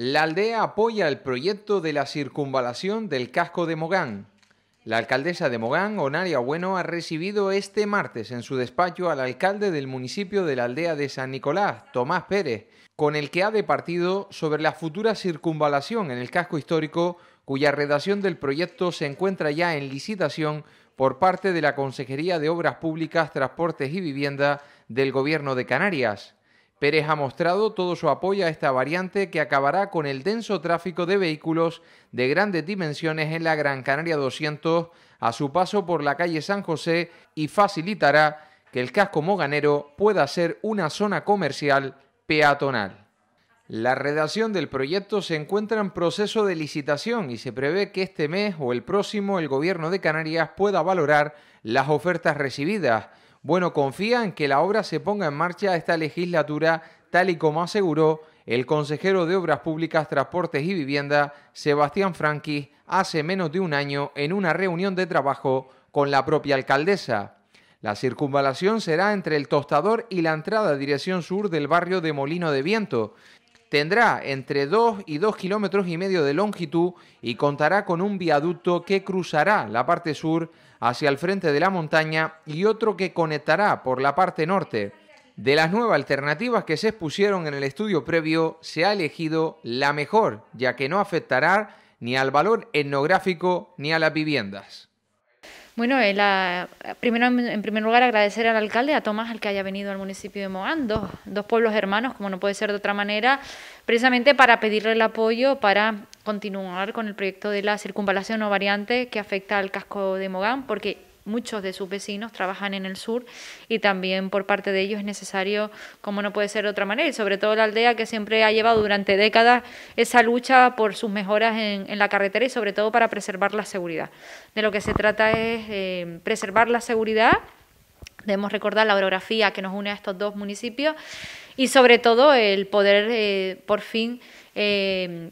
La aldea apoya el proyecto de la circunvalación del casco de Mogán. La alcaldesa de Mogán, Onaria Bueno, ha recibido este martes en su despacho al alcalde del municipio de la aldea de San Nicolás, Tomás Pérez, con el que ha departido sobre la futura circunvalación en el casco histórico, cuya redacción del proyecto se encuentra ya en licitación por parte de la Consejería de Obras Públicas, Transportes y Vivienda del Gobierno de Canarias. Pérez ha mostrado todo su apoyo a esta variante que acabará con el denso tráfico de vehículos de grandes dimensiones en la Gran Canaria 200 a su paso por la calle San José y facilitará que el casco moganero pueda ser una zona comercial peatonal. La redacción del proyecto se encuentra en proceso de licitación y se prevé que este mes o el próximo el Gobierno de Canarias pueda valorar las ofertas recibidas bueno, en que la obra se ponga en marcha esta legislatura, tal y como aseguró el consejero de Obras Públicas, Transportes y Vivienda, Sebastián Franqui, hace menos de un año en una reunión de trabajo con la propia alcaldesa. La circunvalación será entre el tostador y la entrada dirección sur del barrio de Molino de Viento Tendrá entre 2 y 2 kilómetros y medio de longitud y contará con un viaducto que cruzará la parte sur hacia el frente de la montaña y otro que conectará por la parte norte. De las nuevas alternativas que se expusieron en el estudio previo, se ha elegido la mejor, ya que no afectará ni al valor etnográfico ni a las viviendas. Bueno, en la, primero, en primer lugar, agradecer al alcalde, a Tomás, al que haya venido al municipio de Mogán, dos, dos pueblos hermanos, como no puede ser de otra manera, precisamente para pedirle el apoyo para continuar con el proyecto de la circunvalación o variante que afecta al casco de Mogán, porque muchos de sus vecinos trabajan en el sur y también por parte de ellos es necesario, como no puede ser de otra manera, y sobre todo la aldea que siempre ha llevado durante décadas esa lucha por sus mejoras en, la carretera y sobre todo para preservar la seguridad. De lo que se trata es eh, preservar la seguridad debemos recordar la orografía que nos une a estos dos municipios y sobre todo el poder eh, por fin eh,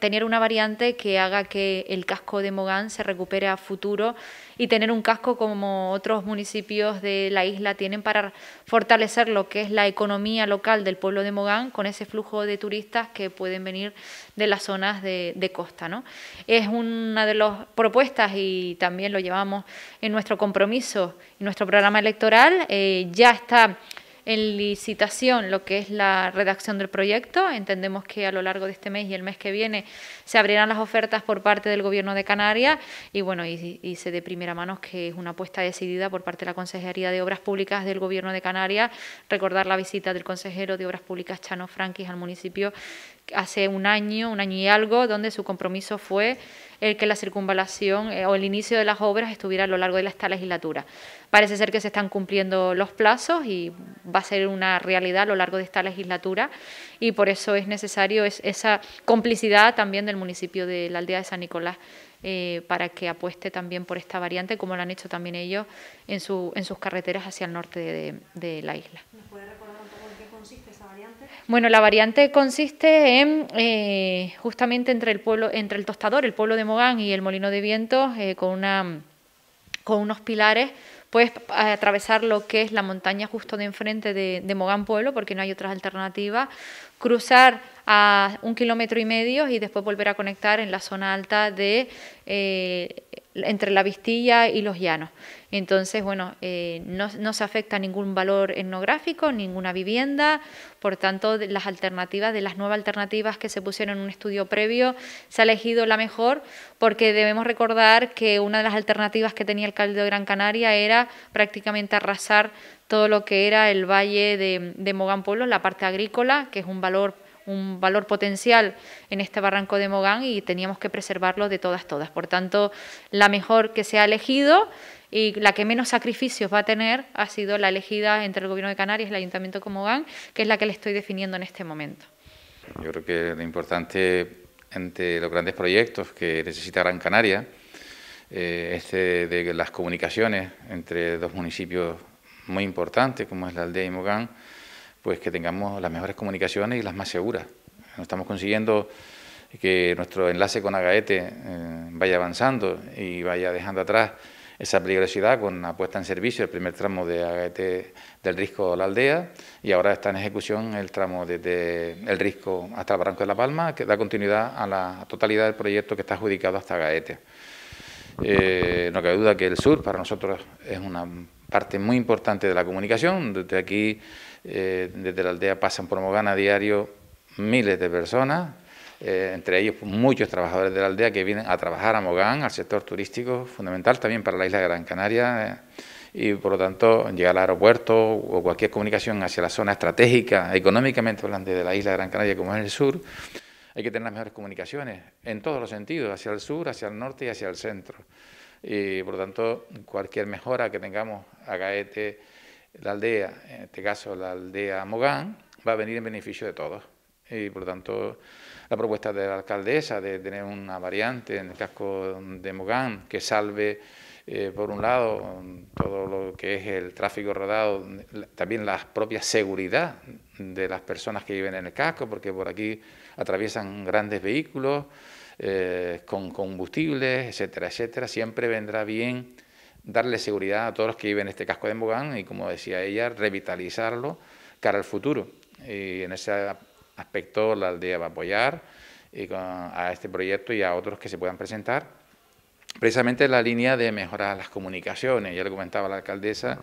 tener una variante que haga que el casco de Mogán se recupere a futuro y tener un casco como otros municipios de la isla tienen para fortalecer lo que es la economía local del pueblo de Mogán con ese flujo de turistas que pueden venir de las zonas de, costa. ¿no? Es una de las propuestas y también lo llevamos en nuestro compromiso, en nuestro programa electoral. Eh, ya está en licitación lo que es la redacción del proyecto. Entendemos que a lo largo de este mes y el mes que viene se abrirán las ofertas por parte del Gobierno de Canarias y bueno, y, y de primera mano que es una apuesta decidida por parte de la Consejería de Obras Públicas del Gobierno de Canarias. Recordar la visita del consejero de Obras Públicas Chano Franquis al municipio hace un año, un año y algo, donde su compromiso fue el que la circunvalación eh, o el inicio de las obras estuviera a lo largo de esta legislatura. Parece ser que se están cumpliendo los plazos y va a ser una realidad a lo largo de esta legislatura y por eso es necesario esa complicidad también del municipio de la aldea de San Nicolás eh, para que apueste también por esta variante, como lo han hecho también ellos en, su, en sus carreteras hacia el norte de, la isla. ¿Nos puede recordar un poco en qué consiste esa variante? Bueno, la variante consiste en eh, justamente entre el pueblo, entre el tostador, el pueblo de Mogán y el molino de viento, eh, con una con unos pilares Puedes eh, atravesar lo que es la montaña justo de enfrente de, Mogán Pueblo, porque no hay otras alternativas cruzar a un kilómetro y medio y después volver a conectar en la zona alta de eh, entre la Vistilla y los Llanos. Entonces, bueno, eh, no, se afecta ningún valor etnográfico, ninguna vivienda, por tanto, las alternativas, de las nuevas alternativas que se pusieron en un estudio previo, se ha elegido la mejor porque debemos recordar que una de las alternativas que tenía el Caldo de Gran Canaria era prácticamente arrasar todo lo que era el valle de, Mogán Pueblo, la parte agrícola, que es un valor un valor potencial en este barranco de Mogán y teníamos que preservarlo de todas, todas. Por tanto, la mejor que se ha elegido y la que menos sacrificios va a tener ha sido la elegida entre el Gobierno de Canarias y el Ayuntamiento de Mogán, que es la que le estoy definiendo en este momento. Yo creo que lo importante entre los grandes proyectos que necesita Gran Canaria, eh, este de las comunicaciones entre dos municipios muy importante, como es la aldea de Mogán, pues que tengamos las mejores comunicaciones y las más seguras. Estamos consiguiendo que nuestro enlace con Agaete eh, vaya avanzando y vaya dejando atrás esa peligrosidad con la puesta en servicio del primer tramo de Agaete del Risco a la aldea y ahora está en ejecución el tramo desde el Risco hasta el Barranco de la Palma, que da continuidad a la totalidad del proyecto que está adjudicado hasta Agaete. Eh, no cabe duda que el sur para nosotros es una parte muy importante de la comunicación. Desde aquí, eh, desde la aldea, pasan por Mogán a diario miles de personas, eh, entre ellos muchos trabajadores de la aldea que vienen a trabajar a Mogán, al sector turístico, fundamental también para la isla de Gran Canaria, eh, y por lo tanto llegar al aeropuerto o cualquier comunicación hacia la zona estratégica, económicamente hablando, de la isla de Gran Canaria, como es el sur, hay que tener las mejores comunicaciones en todos los sentidos, hacia el sur, hacia el norte y hacia el centro. Y por lo tanto, cualquier mejora que tengamos a Gaete, la aldea, en este caso la aldea Mogán, va a venir en beneficio de todos. Y por lo tanto, la propuesta de la alcaldesa de tener una variante en el casco de Mogán que salve, eh, por un lado, todo lo que es el tráfico rodado, también la propia seguridad de las personas que viven en el casco, porque por aquí atraviesan grandes vehículos. Eh, con combustibles, etcétera, etcétera. Siempre vendrá bien darle seguridad a todos los que viven en este casco de Mogán y, como decía ella, revitalizarlo cara al futuro. Y en ese aspecto la aldea va a apoyar eh, a este proyecto y a otros que se puedan presentar. Precisamente la línea de mejorar las comunicaciones. Ya le comentaba la alcaldesa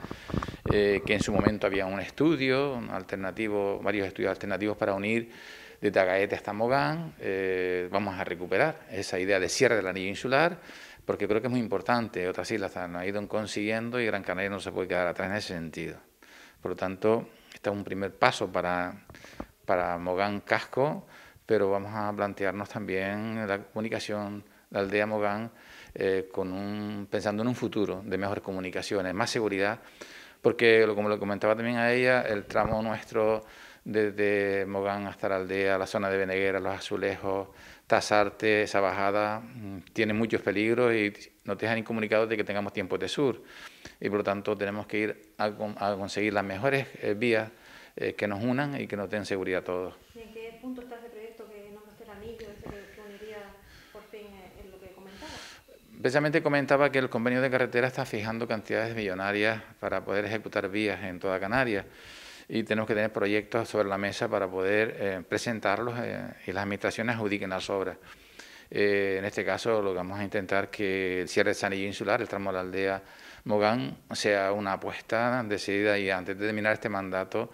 eh, que en su momento había un estudio un alternativo, varios estudios alternativos para unir de Tagaete hasta Mogán, eh, vamos a recuperar esa idea de cierre del anillo insular, porque creo que es muy importante. Otras islas han ido consiguiendo y Gran Canaria no se puede quedar atrás en ese sentido. Por lo tanto, este es un primer paso para, para Mogán Casco, pero vamos a plantearnos también la comunicación, la aldea Mogán, eh, con pensando en un futuro de mejores comunicaciones, más seguridad, porque como lo comentaba también a ella, el tramo nuestro desde Mogán hasta la aldea, la zona de Beneguera, los azulejos, ...Tazarte, esa bajada, mm, tiene muchos peligros y no te han incomunicados de que tengamos tiempos de sur. Y por lo tanto tenemos que ir a, conseguir las mejores eh, vías eh, que nos unan y que nos den seguridad a todos. ¿Y en qué punto está ese proyecto que no el anillo, ese que, que uniría por fin eh, en lo que comentaba? Precisamente comentaba que el convenio de carretera está fijando cantidades millonarias para poder ejecutar vías en toda Canarias y tenemos que tener proyectos sobre la mesa para poder eh, presentarlos eh, y las administraciones adjudiquen las obras. Eh, en este caso, lo que vamos a intentar que el cierre de Sanillo Insular, el tramo de la aldea Mogán, sea una apuesta decidida y antes de terminar este mandato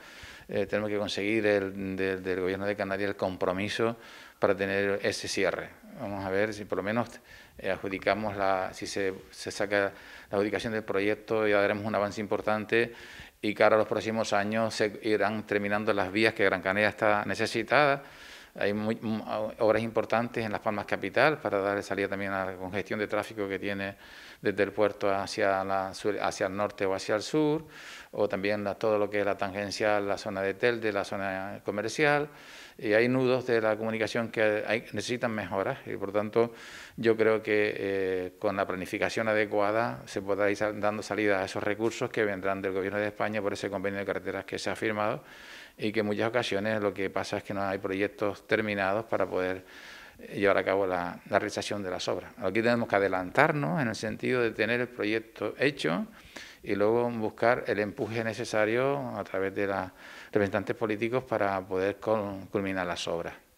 tenemos que conseguir del, Gobierno de Canarias el compromiso para tener ese cierre. Vamos a ver si por lo menos adjudicamos la, si se, saca la adjudicación del proyecto ...y daremos un avance importante y que ahora los próximos años se irán terminando las vías que Gran Canaria está necesitada hay obras importantes en Las Palmas Capital para darle salida también a la congestión de tráfico que tiene desde el puerto hacia, hacia el norte o hacia el sur, o también a todo lo que es la tangencial, la zona de Telde, la zona comercial. Y hay nudos de la comunicación que necesitan mejoras y, por tanto, yo creo que eh, con la planificación adecuada se podrá ir dando salida a esos recursos que vendrán del Gobierno de España por ese convenio de carreteras que se ha firmado y que en muchas ocasiones lo que pasa es que no hay proyectos terminados para poder eh, llevar a cabo la, realización de las obras. Aquí tenemos que adelantarnos en el sentido de tener el proyecto hecho y luego buscar el empuje necesario a través de los representantes políticos para poder culminar las obras.